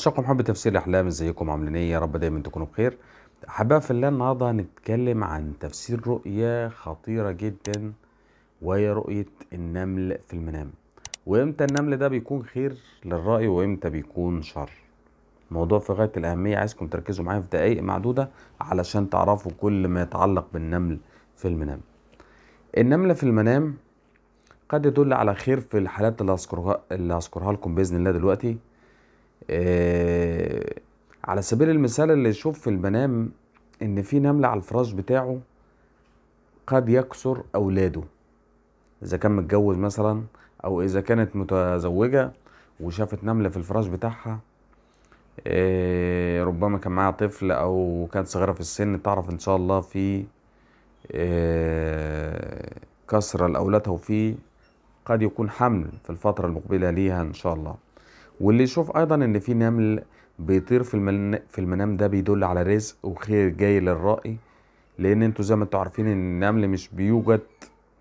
اشركم حب تفسير الاحلام ازيكم عاملين ايه يا رب دايما تكونوا بخير احباء في الله النهارده هنتكلم عن تفسير رؤيه خطيره جدا وهي رؤيه النمل في المنام وامتى النمل ده بيكون خير للرأي وامتى بيكون شر موضوع في غايه الاهميه عايزكم تركزوا معايا في دقائق معدوده علشان تعرفوا كل ما يتعلق بالنمل في المنام النمله في المنام قد يدل على خير في الحالات اللي هذكرها اللي هذكرها لكم باذن الله دلوقتي آه، على سبيل المثال اللي يشوف في المنام ان في نملة على الفراش بتاعه قد يكسر اولاده اذا كان متجوز مثلا او اذا كانت متزوجة وشافت نملة في الفراش بتاعها آه، ربما كان معاها طفل او كانت صغيرة في السن تعرف ان شاء الله في آه، كسر لاولادها وفي قد يكون حمل في الفترة المقبلة ليها ان شاء الله واللي يشوف ايضا ان في نمل بيطير في المن... في المنام ده بيدل على رزق وخير جاي للرائي لان انتوا زي ما انتوا عارفين ان النمل مش بيوجد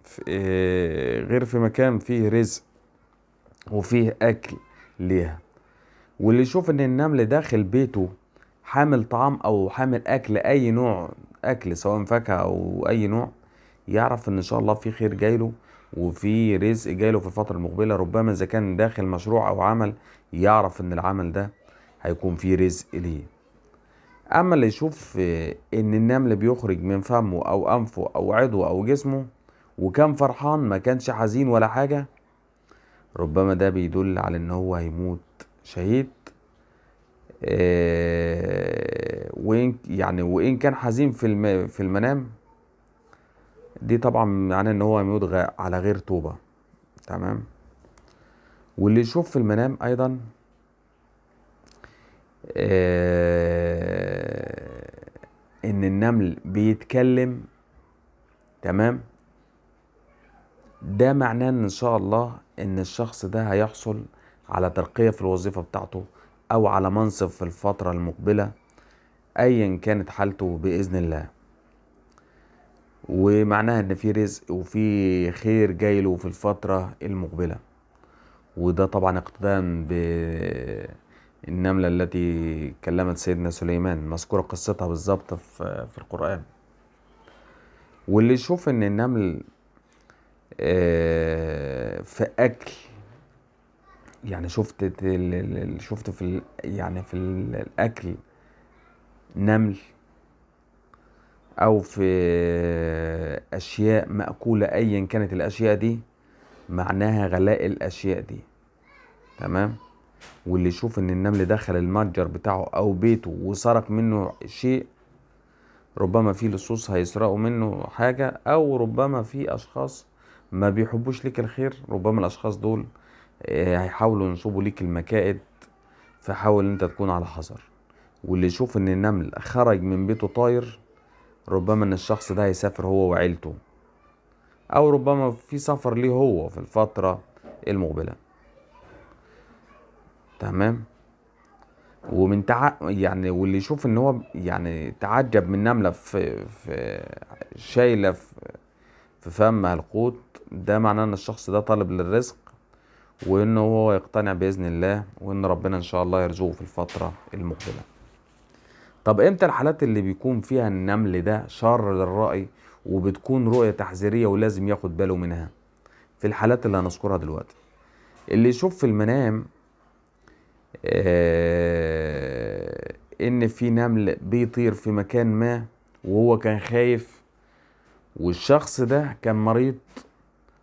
في... آه، غير في مكان فيه رزق وفيه اكل ليها واللي يشوف ان النمل داخل بيته حامل طعام او حامل اكل اي نوع اكل سواء فاكهه او اي نوع يعرف ان شاء الله في خير جايله وفي رزق جايله في الفترة المقبلة ربما إذا كان داخل مشروع أو عمل يعرف إن العمل ده هيكون فيه رزق ليه أما اللي يشوف آه، إن النمل بيخرج من فمه أو أنفه أو عضوه أو جسمه وكان فرحان ما كانش حزين ولا حاجة ربما ده بيدل على إن هو هيموت شهيد آه، وإن يعني وإن كان حزين في في المنام دي طبعا معناه ان هو يموت على غير توبه تمام واللي يشوف في المنام ايضا آه ان النمل بيتكلم تمام ده معناه ان شاء الله ان الشخص ده هيحصل على ترقيه في الوظيفه بتاعته او على منصب في الفتره المقبله ايا كانت حالته باذن الله ومعناها ان في رزق وفي خير جاي له في الفتره المقبله وده طبعا اقتداء بالنمله التي كلمت سيدنا سليمان مذكوره قصتها بالظبط في, في القران واللي يشوف ان النمل آه، في اكل يعني شفت شفت في يعني في الاكل نمل او في اشياء ماكوله ايا كانت الاشياء دي معناها غلاء الاشياء دي تمام واللي يشوف ان النمل دخل المتجر بتاعه او بيته وسرق منه شيء ربما في لصوص هيسرقوا منه حاجه او ربما في اشخاص ما بيحبوش ليك الخير ربما الاشخاص دول آه، هيحاولوا ينصبوا ليك المكائد فحاول انت تكون على حذر واللي يشوف ان النمل خرج من بيته طاير ربما ان الشخص ده هيسافر هو وعيلته او ربما في سفر ليه هو في الفترة المقبلة تمام ومن تع... يعني واللي يشوف ان هو يعني تعجب من نملة في, في شايلة في, في فمها القوت ده معناه ان الشخص ده طالب للرزق وانه هو يقتنع باذن الله وان ربنا ان شاء الله يرزقه في الفترة المقبلة طب امتى الحالات اللي بيكون فيها النمل ده شر للرأي وبتكون رؤية تحذيرية ولازم ياخد باله منها في الحالات اللي هنذكرها دلوقتي اللي يشوف في المنام آه ان في نمل بيطير في مكان ما وهو كان خايف والشخص ده كان مريض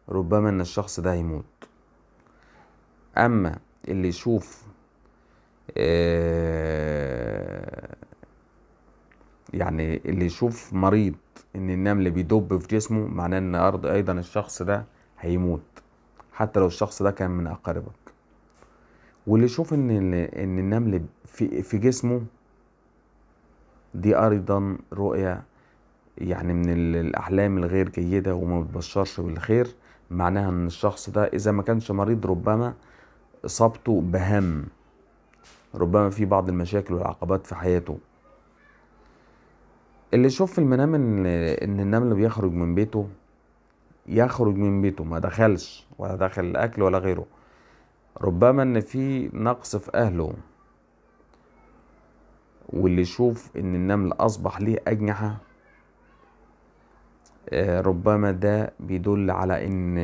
ربما ان الشخص ده هيموت اما اللي يشوف آه يعني اللي يشوف مريض ان النمل بيدب في جسمه معناه ان ارض ايضا الشخص ده هيموت حتى لو الشخص ده كان من اقاربك واللي يشوف ان ان النمل في في جسمه دي ايضا رؤيه يعني من الاحلام الغير جيده وما بتبشرش بالخير معناها ان الشخص ده اذا ما كانش مريض ربما اصابته بهم ربما في بعض المشاكل والعقبات في حياته اللي يشوف في المنام ان ان النمل بيخرج من بيته يخرج من بيته ما دخلش ولا دخل الاكل ولا غيره ربما ان في نقص في اهله واللي يشوف ان النمل اصبح ليه اجنحه آه، ربما ده بيدل على ان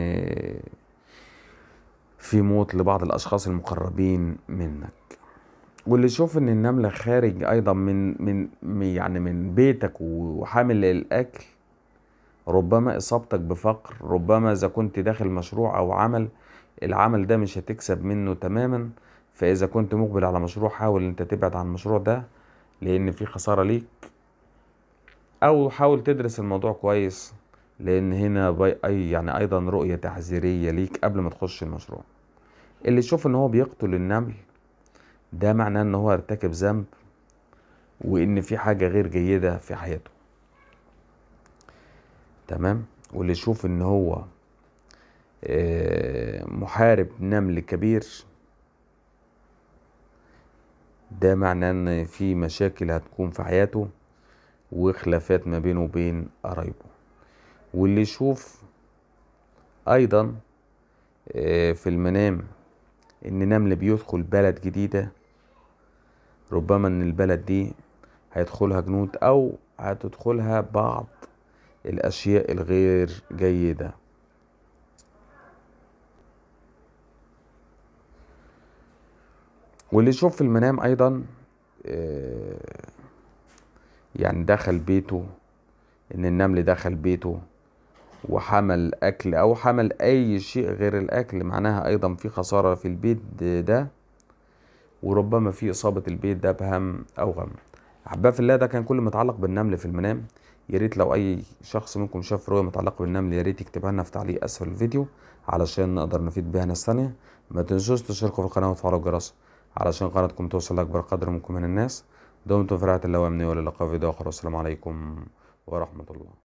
في موت لبعض الاشخاص المقربين منك واللي يشوف ان النمله خارج ايضا من من يعني من بيتك وحامل الاكل ربما اصابتك بفقر ربما اذا كنت داخل مشروع او عمل العمل ده مش هتكسب منه تماما فاذا كنت مقبل على مشروع حاول انت تبعد عن المشروع ده لان في خساره ليك او حاول تدرس الموضوع كويس لان هنا اي يعني ايضا رؤيه تحذيريه ليك قبل ما تخش المشروع اللي يشوف ان هو بيقتل النمل ده معناه ان هو ارتكب ذنب وان في حاجه غير جيده في حياته تمام واللي يشوف ان هو آه، محارب نمل كبير ده معناه ان في مشاكل هتكون في حياته وخلافات ما بينه وبين قرايبه واللي يشوف ايضا آه، في المنام ان نمل بيدخل بلد جديده ربما ان البلد دي هيدخلها جنود او هتدخلها بعض الاشياء الغير جيده واللي يشوف في المنام ايضا آه، يعني دخل بيته ان النمل دخل بيته وحمل اكل او حمل اي شيء غير الاكل معناها ايضا في خساره في البيت ده وربما في إصابة البيت ده بهم أو غم أحباء في الله ده كان كل ما يتعلق بالنمل في المنام يا ريت لو أي شخص منكم شاف رؤية متعلقة بالنمل يا ريت يكتبها لنا في تعليق أسفل الفيديو علشان نقدر نفيد بيها ناس تانية ما تنسوش تشتركوا في القناة وتفعلوا الجرس علشان قناتكم توصل لأكبر قدر ممكن من الناس دمتم في رعاية الله وإلى اللقاء في فيديو آخر والسلام عليكم ورحمة الله